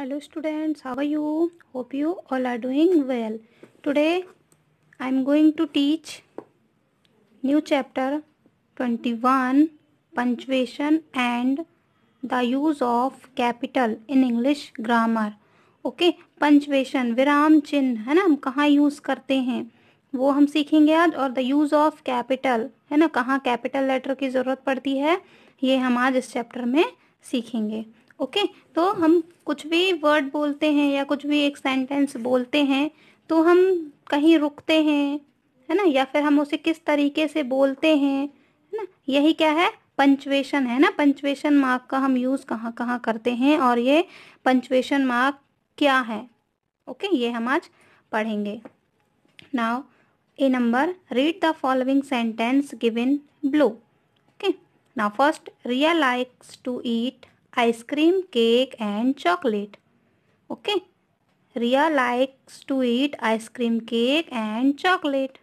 hello students how are you hope you all are doing well today i am going to teach new chapter 21 punctuation and the use of capital in english grammar okay punctuation विराम चिन्ह है ना हम कहाँ use करते हैं वो हम सीखेंगे आज और द यूज़ ऑफ कैपिटल है ना कहाँ कैपिटल लेटर की ज़रूरत पड़ती है ये हम आज इस चैप्टर में सीखेंगे ओके तो हम कुछ भी वर्ड बोलते हैं या कुछ भी एक सेंटेंस बोलते हैं तो हम कहीं रुकते हैं है ना या फिर हम उसे किस तरीके से बोलते हैं है ना यही क्या है पंचवेशन है ना पंचवेशन मार्क का हम यूज़ कहाँ कहाँ करते हैं और ये पंचवेशन मार्क क्या है ओके ये हम आज पढ़ेंगे now A number read the following sentence give in blue okay now first Riya likes to eat ice cream, cake and chocolate. Okay. Ria likes to eat ice cream, cake and chocolate.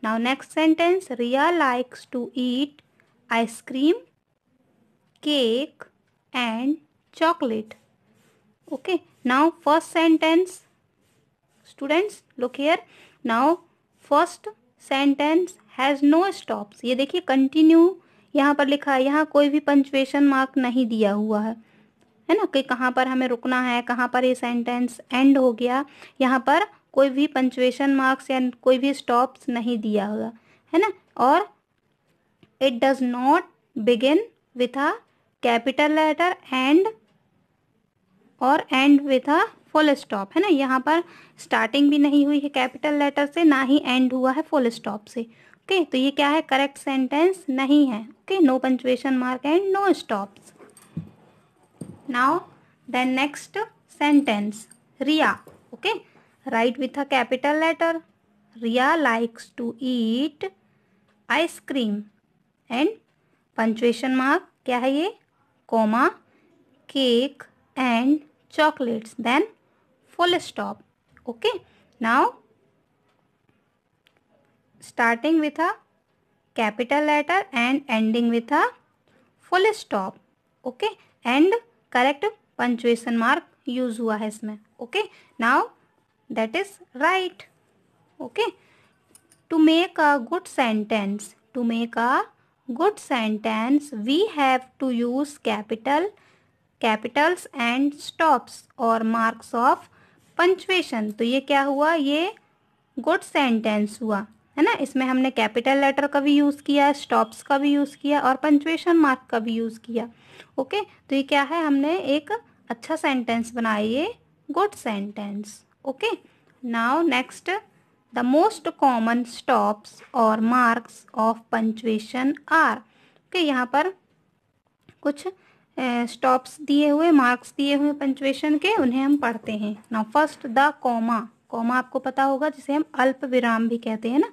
Now next sentence. Ria likes to eat ice cream, cake and chocolate. Okay. Now first sentence. Students look here. Now first sentence has no stops. Ye dekhi continue यहाँ पर लिखा है यहाँ कोई भी punctuation mark नहीं दिया हुआ है है ना कि कहाँ पर हमें रुकना है कहाँ पर ये सेंटेंस एंड हो गया यहाँ पर कोई भी पंचुएशन मार्क्स या कोई भी स्टॉप्स नहीं दिया हुआ है ना और it does not begin with a capital letter and और end with a full stop है ना यहाँ पर स्टार्टिंग भी नहीं हुई है कैपिटल लेटर से ना ही एंड हुआ है फुल स्टॉप से ओके तो ये क्या है करेक्ट सेंटेंस नहीं है okay no punctuation mark and no stops now then next sentence Riya okay right with a capital letter Riya likes to eat ice cream and punctuation mark क्या है ये comma cake and chocolates then full stop okay now starting with a capital letter and ending with a full stop okay and correct punctuation mark use hua hai isme okay now that is right okay to make a good sentence to make a good sentence we have to use capital capitals and stops or marks of punctuation to ye kya hua ye good sentence hua है ना इसमें हमने capital letter का भी use किया stops का भी use किया और पंचुएशन मार्क का भी यूज़ किया ओके तो ये क्या है हमने एक अच्छा सेंटेंस बनाया ये good sentence okay now next the most common stops और marks of punctuation are okay यहाँ पर कुछ स्टॉप्स दिए हुए मार्क्स दिए हुए पंचुएशन के उन्हें हम पढ़ते हैं now first the comma comma आपको पता होगा जिसे हम अल्प विराम भी कहते हैं ना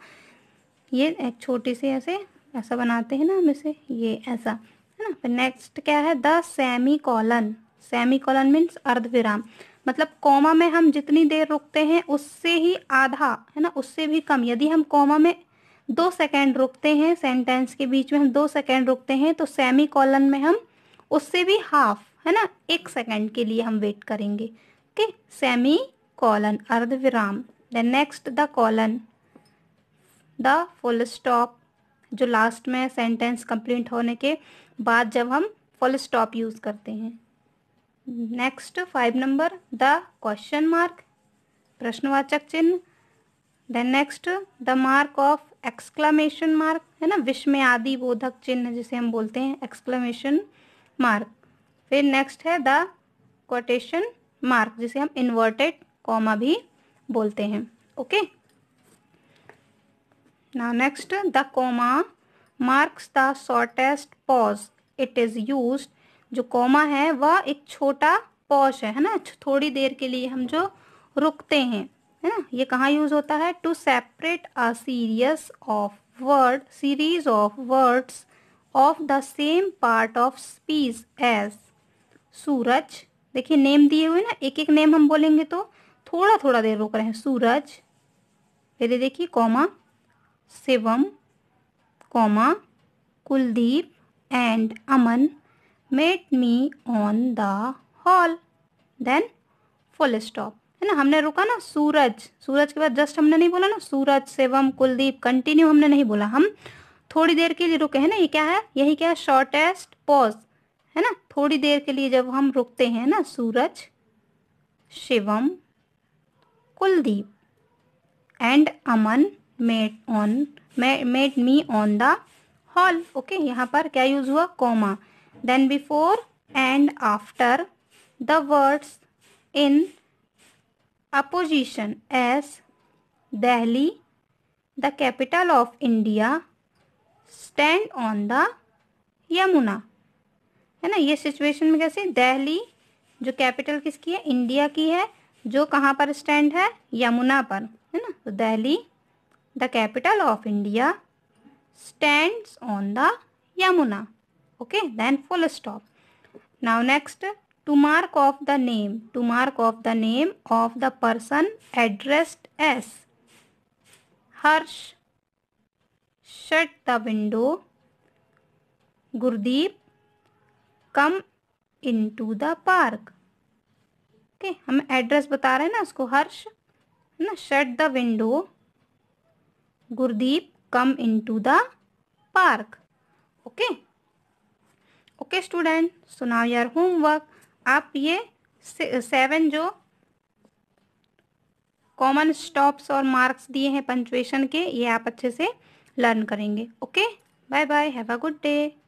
ये एक छोटी सी ऐसे ऐसा बनाते हैं ना हम इसे ये ऐसा है ना फिर नेक्स्ट क्या है the semi colon semi colon means अर्ध विराम मतलब कॉमा में हम जितनी देर रुकते हैं उससे ही आधा है ना उससे भी कम यदि हम कॉमा में दो सेकेंड रुकते हैं सेंटेंस के बीच में हम दो सेकेंड रुकते हैं तो सेमी कॉलन में हम उससे भी हाफ है ना एक सेकेंड के लिए हम वेट करेंगे okay semi colon ardhviram then next the colon the full stop जो लास्ट में सेंटेंस कंप्लीट होने के बाद जब हम फुल स्टॉप यूज़ करते हैं next five number the question mark प्रश्नवाचक चिन्ह then next the mark of exclamation mark है ना विश्व में आदि बोधक चिन्ह जिसे हम बोलते हैं एक्सक्लामेशन मार्क फिर नेक्स्ट है द कोटेशन मार्क जिसे हम इन्वर्टेड कॉमा भी बोलते हैं ओके ना next the comma marks the shortest pause it is use जो कॉमा है वह एक छोटा पॉज है है ना थोड़ी देर के लिए हम जो रुकते हैं है ना ये कहाँ यूज होता है to separate a serious of word series of words of the same part of speech as Suraj देखिए नेम दिए हुए ना एक एक नेम हम बोलेंगे तो थोड़ा थोड़ा देर रोक रहे हैं सूरज पहले देखिए comma Shivam comma Kuldeep and Aman met me on the hall then full stop है ना हमने रुका ना सूरज सूरज के बाद जस्ट हमने नहीं बोला ना सूरज शिवम कुलदीप कंटिन्यू हमने नहीं बोला हम थोड़ी देर के लिए रुके हैं ना ये क्या है यही क्या है शॉर्टेस्ट पॉज है ना थोड़ी देर के लिए जब हम रुकते हैं ना Suraj Shivam Kuldeep and Aman made on made me on the hall okay यहाँ पर क्या यूज हुआ comma then before and after the words in apposition as Delhi the capital of India stand on the Yamuna है ना ये सिचुएशन में कैसे दहली जो कैपिटल किसकी है इंडिया की है जो कहाँ पर स्टैंड है यमुना पर है ना तो Delhi the capital of India stand on the Yamuna okay then full stop now next to mark of the name to mark of the name of the person addressed as Harsh shut the window Gurdeep come in to the park okay हम address बता रहे हैं ना उसको हर्ष है ना shut the window Gurdeep come in to the park okay okay student सुनाओ now your homework आप ये सेवन जो कॉमन स्टॉप्स और मार्क्स दिए हैं पंचुएशन के ये आप अच्छे से लर्न करेंगे okay bye bye have a good day